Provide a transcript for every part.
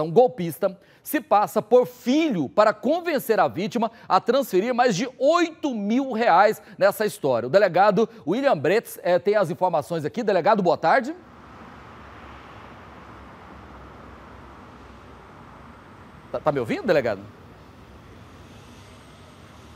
Então, golpista se passa por filho para convencer a vítima a transferir mais de 8 mil reais nessa história. O delegado William Bretz é, tem as informações aqui. Delegado, boa tarde. Tá, tá me ouvindo, delegado?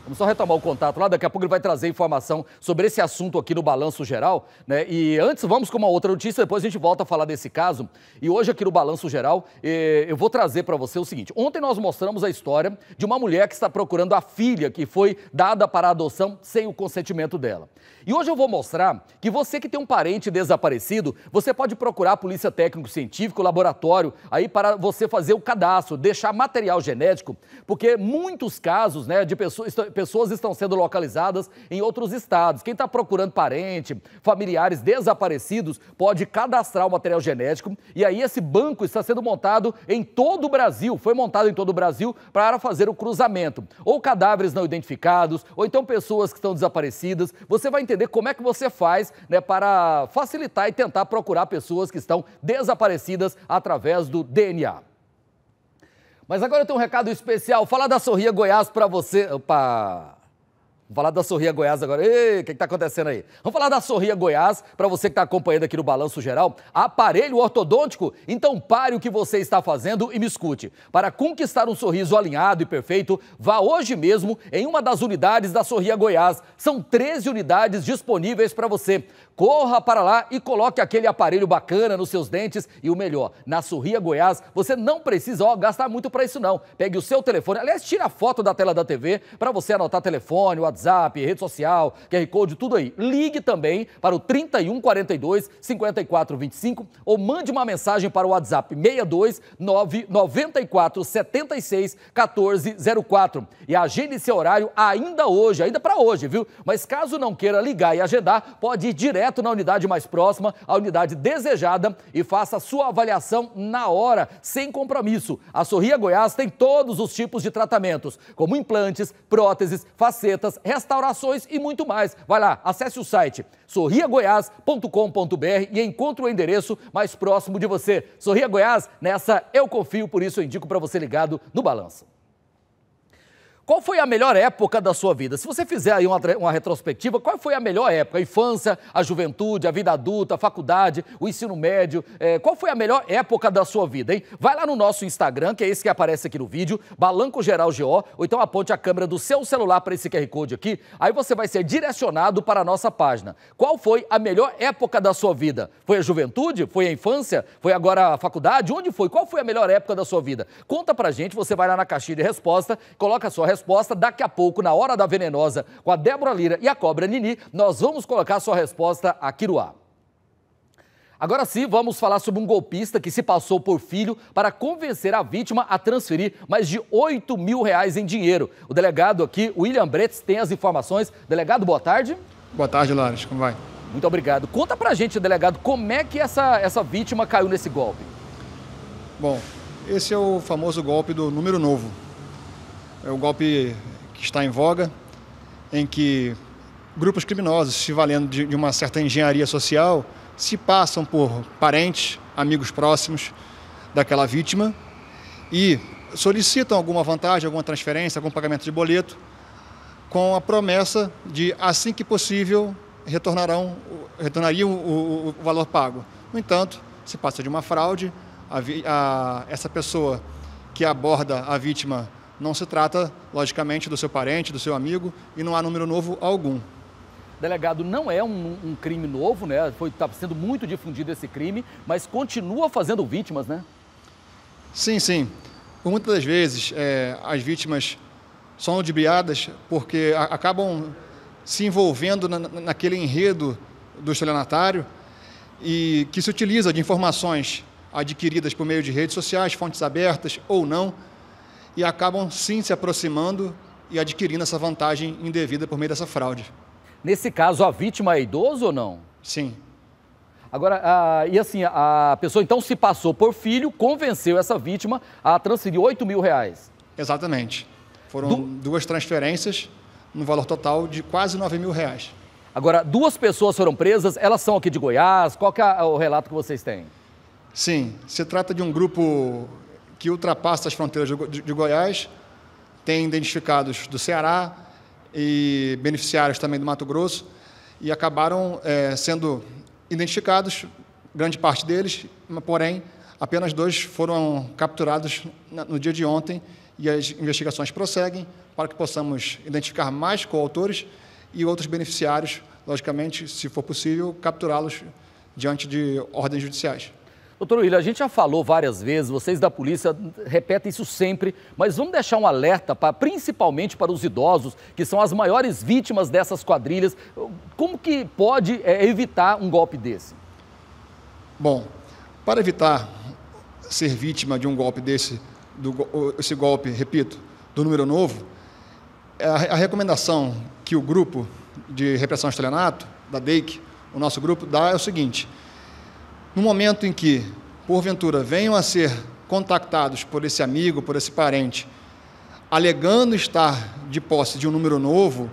Vamos só retomar o contato lá, daqui a pouco ele vai trazer informação sobre esse assunto aqui no Balanço Geral, né? E antes vamos com uma outra notícia, depois a gente volta a falar desse caso. E hoje aqui no Balanço Geral, eh, eu vou trazer para você o seguinte. Ontem nós mostramos a história de uma mulher que está procurando a filha que foi dada para adoção sem o consentimento dela. E hoje eu vou mostrar que você que tem um parente desaparecido, você pode procurar a polícia técnico científico, laboratório, aí para você fazer o cadastro, deixar material genético, porque muitos casos, né, de pessoas pessoas estão sendo localizadas em outros estados. Quem está procurando parente, familiares desaparecidos, pode cadastrar o material genético e aí esse banco está sendo montado em todo o Brasil, foi montado em todo o Brasil para fazer o cruzamento. Ou cadáveres não identificados, ou então pessoas que estão desaparecidas. Você vai entender como é que você faz né, para facilitar e tentar procurar pessoas que estão desaparecidas através do DNA. Mas agora eu tenho um recado especial. Falar da Sorria Goiás para você. Opa! Vamos falar da Sorria Goiás agora. Ei, o que está acontecendo aí? Vamos falar da Sorria Goiás, para você que está acompanhando aqui no Balanço Geral. Aparelho ortodôntico? Então pare o que você está fazendo e me escute. Para conquistar um sorriso alinhado e perfeito, vá hoje mesmo em uma das unidades da Sorria Goiás. São 13 unidades disponíveis para você. Corra para lá e coloque aquele aparelho bacana nos seus dentes. E o melhor, na Sorria Goiás, você não precisa ó, gastar muito para isso não. Pegue o seu telefone, aliás, tira a foto da tela da TV para você anotar telefone, o WhatsApp, rede social, QR Code, tudo aí. Ligue também para o 3142 5425 ou mande uma mensagem para o WhatsApp 62 994 76 1404 e agende seu horário ainda hoje, ainda para hoje, viu? Mas caso não queira ligar e agendar, pode ir direto na unidade mais próxima, a unidade desejada e faça sua avaliação na hora, sem compromisso. A Sorria Goiás tem todos os tipos de tratamentos, como implantes, próteses, facetas, restaurações e muito mais. Vai lá, acesse o site sorriagoiás.com.br e encontre o endereço mais próximo de você. Sorria Goiás, nessa eu confio, por isso eu indico para você ligado no Balanço. Qual foi a melhor época da sua vida? Se você fizer aí uma, uma, retrospectiva, qual foi a melhor época? A infância, a juventude, a vida adulta, a faculdade, o ensino médio. É, qual foi a melhor época da sua vida, hein? Vai lá no nosso Instagram, que é esse que aparece aqui no vídeo, Balanco Geral GO, ou então aponte a câmera do seu celular para esse QR Code aqui. Aí você vai ser direcionado para a nossa página. Qual foi a melhor época da sua vida? Foi a juventude? Foi a infância? Foi agora a faculdade? Onde foi? Qual foi a melhor época da sua vida? Conta pra gente, você vai lá na caixinha de resposta, coloca a sua resposta resposta. Daqui a pouco, na Hora da Venenosa, com a Débora Lira e a Cobra Nini, nós vamos colocar sua resposta aqui no ar. Agora sim, vamos falar sobre um golpista que se passou por filho para convencer a vítima a transferir mais de 8 mil reais em dinheiro. O delegado aqui, William Bretes, tem as informações. Delegado, boa tarde. Boa tarde, Lares. Como vai? Muito obrigado. Conta pra gente, delegado, como é que essa, essa vítima caiu nesse golpe? Bom, esse é o famoso golpe do número novo, é o golpe que está em voga, em que grupos criminosos se valendo de, de uma certa engenharia social se passam por parentes, amigos próximos daquela vítima e solicitam alguma vantagem, alguma transferência, algum pagamento de boleto, com a promessa de, assim que possível, retornarão, retornariam o, o, o valor pago. No entanto, se passa de uma fraude, a, a, essa pessoa que aborda a vítima não se trata, logicamente, do seu parente, do seu amigo e não há número novo algum. Delegado, não é um, um crime novo, né? Foi tá sendo muito difundido esse crime, mas continua fazendo vítimas, né? Sim, sim. Por muitas das vezes é, as vítimas são ludibriadas porque a, acabam se envolvendo na, naquele enredo do estelionatário e que se utiliza de informações adquiridas por meio de redes sociais, fontes abertas ou não, e acabam sim se aproximando e adquirindo essa vantagem indevida por meio dessa fraude. Nesse caso, a vítima é idoso ou não? Sim. Agora, e assim, a pessoa então se passou por filho, convenceu essa vítima a transferir 8 mil reais. Exatamente. Foram du... duas transferências no valor total de quase 9 mil reais. Agora, duas pessoas foram presas, elas são aqui de Goiás, qual é o relato que vocês têm? Sim, se trata de um grupo que ultrapassa as fronteiras de, de Goiás, tem identificados do Ceará e beneficiários também do Mato Grosso, e acabaram é, sendo identificados, grande parte deles, porém, apenas dois foram capturados no dia de ontem e as investigações prosseguem para que possamos identificar mais coautores e outros beneficiários, logicamente, se for possível, capturá-los diante de ordens judiciais. Doutor William, a gente já falou várias vezes, vocês da polícia repetem isso sempre, mas vamos deixar um alerta, pra, principalmente para os idosos, que são as maiores vítimas dessas quadrilhas. Como que pode é, evitar um golpe desse? Bom, para evitar ser vítima de um golpe desse, do, esse golpe, repito, do número novo, é, a, a recomendação que o grupo de repressão ao estelionato, da DEIC, o nosso grupo, dá é o seguinte – no momento em que, porventura, venham a ser contactados por esse amigo, por esse parente, alegando estar de posse de um número novo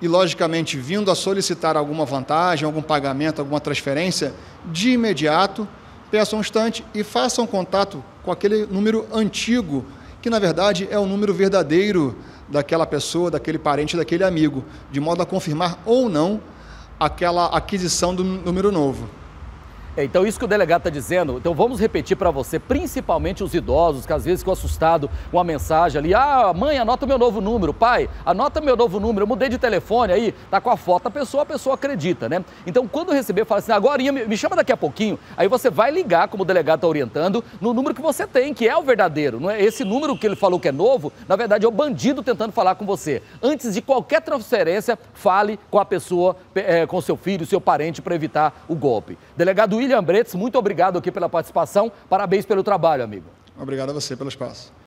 e, logicamente, vindo a solicitar alguma vantagem, algum pagamento, alguma transferência, de imediato peçam um instante e façam contato com aquele número antigo, que na verdade é o número verdadeiro daquela pessoa, daquele parente, daquele amigo, de modo a confirmar ou não aquela aquisição do número novo. É, então, isso que o delegado está dizendo, então vamos repetir para você, principalmente os idosos, que às vezes ficam assustados com a mensagem ali, ah, mãe, anota meu novo número, pai, anota meu novo número, eu mudei de telefone aí, tá com a foto da pessoa, a pessoa acredita, né? Então, quando receber, fala assim, agora me chama daqui a pouquinho, aí você vai ligar, como o delegado está orientando, no número que você tem, que é o verdadeiro, não é? Esse número que ele falou que é novo, na verdade é o bandido tentando falar com você. Antes de qualquer transferência, fale com a pessoa, é, com seu filho, seu parente, para evitar o golpe. Delegado William Bretes, muito obrigado aqui pela participação. Parabéns pelo trabalho, amigo. Obrigado a você pelo espaço.